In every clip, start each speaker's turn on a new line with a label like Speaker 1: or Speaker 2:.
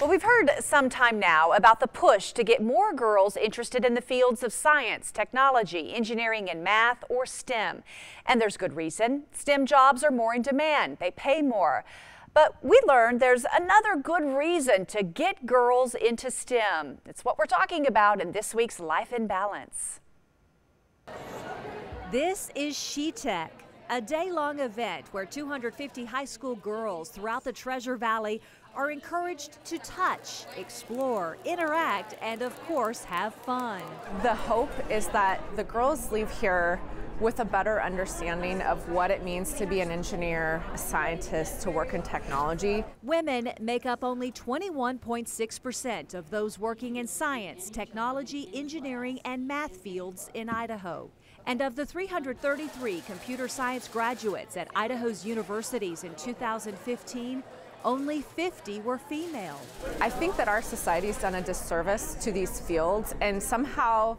Speaker 1: Well, we've heard some time now about the push to get more girls interested in the fields of science, technology, engineering and math, or STEM. And there's good reason. STEM jobs are more in demand. They pay more. But we learned there's another good reason to get girls into STEM. It's what we're talking about in this week's Life in Balance. This is SheTech a day long event where 250 high school girls throughout the Treasure Valley
Speaker 2: are encouraged to touch, explore, interact, and of course, have fun. The hope is that the girls leave here with a better understanding of what it means to be an engineer, a scientist, to work in technology. Women make up only 21.6% of those working in science, technology,
Speaker 1: engineering, and math fields in Idaho. And of the 333 computer science graduates at Idaho's universities in 2015, only
Speaker 2: 50 were female. I think that our society's done a disservice to these fields, and somehow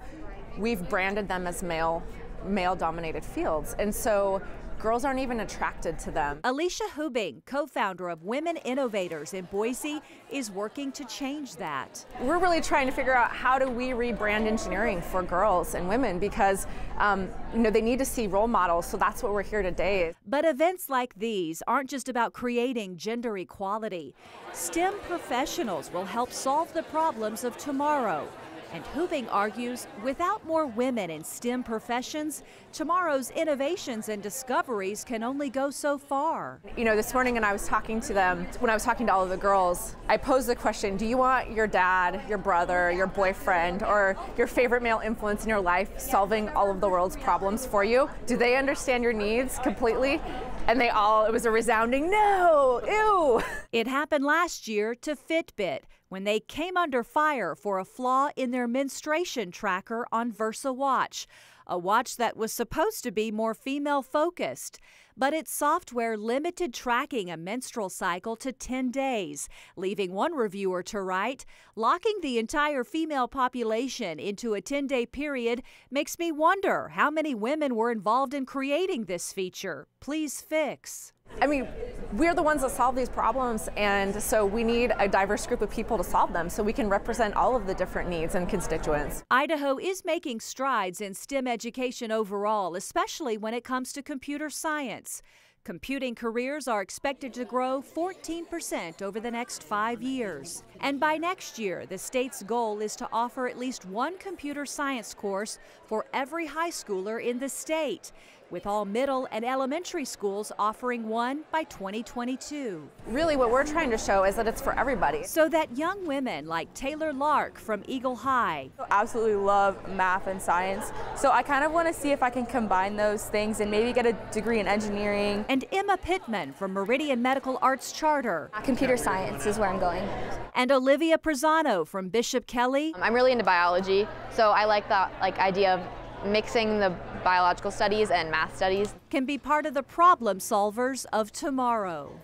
Speaker 2: we've branded them as male male dominated fields. And so girls aren't even attracted to them. Alicia Hubing, co-founder of Women Innovators
Speaker 1: in Boise, is working to change that.
Speaker 2: We're really trying to figure out how do we rebrand engineering for girls and women because um, you know they need to see role models, so that's what we're here today. But events like these aren't just about creating gender equality.
Speaker 1: STEM professionals will help solve the problems of tomorrow and Hooving argues without more women in STEM professions, tomorrow's innovations and
Speaker 2: discoveries can only go so far. You know, this morning when I was talking to them, when I was talking to all of the girls, I posed the question do you want your dad, your brother, your boyfriend, or your favorite male influence in your life solving all of the world's problems for you? Do they understand your needs completely? And they all, it was a resounding no, ew. It happened
Speaker 1: last year to Fitbit when they came under fire for a flaw in their menstruation tracker on Versa Watch, a watch that was supposed to be more female focused. But its software limited tracking a menstrual cycle to 10 days, leaving one reviewer to write Locking the entire female population into a 10 day period makes me wonder how many women were involved in creating this feature.
Speaker 2: Please fix. I mean, we're the ones that solve these problems, and so we need a diverse group of people to solve them so we can represent all of the different needs and constituents.
Speaker 1: Idaho is making strides in STEM education overall, especially when it comes to computer science. Computing careers are expected to grow 14% over the next five years. And by next year, the state's goal is to offer at least one computer science course for every high schooler in the state with all middle and elementary schools offering one by 2022. Really, what we're trying to show is that it's for everybody. So that young women like Taylor Lark from Eagle High. I absolutely love math and science, so I kind of want to see if I can combine those things and maybe get a degree in engineering. And Emma Pittman from Meridian Medical Arts Charter. Computer science
Speaker 2: is where I'm going.
Speaker 1: And Olivia Prezzano from Bishop Kelly. I'm really into biology, so I like that like idea of mixing the biological studies and math studies. Can be part of the problem solvers of tomorrow.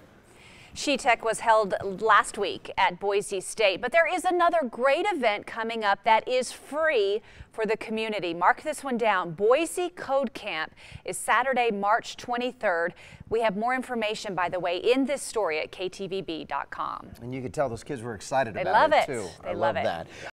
Speaker 1: SheTech was held last week at Boise State, but there is another great event coming up that is free for the community. Mark this one down. Boise Code Camp is Saturday, March 23rd. We have more information, by the way, in this story at ktvb.com.
Speaker 2: And you could tell those kids were excited they about it, it, too. They I love, love it. that.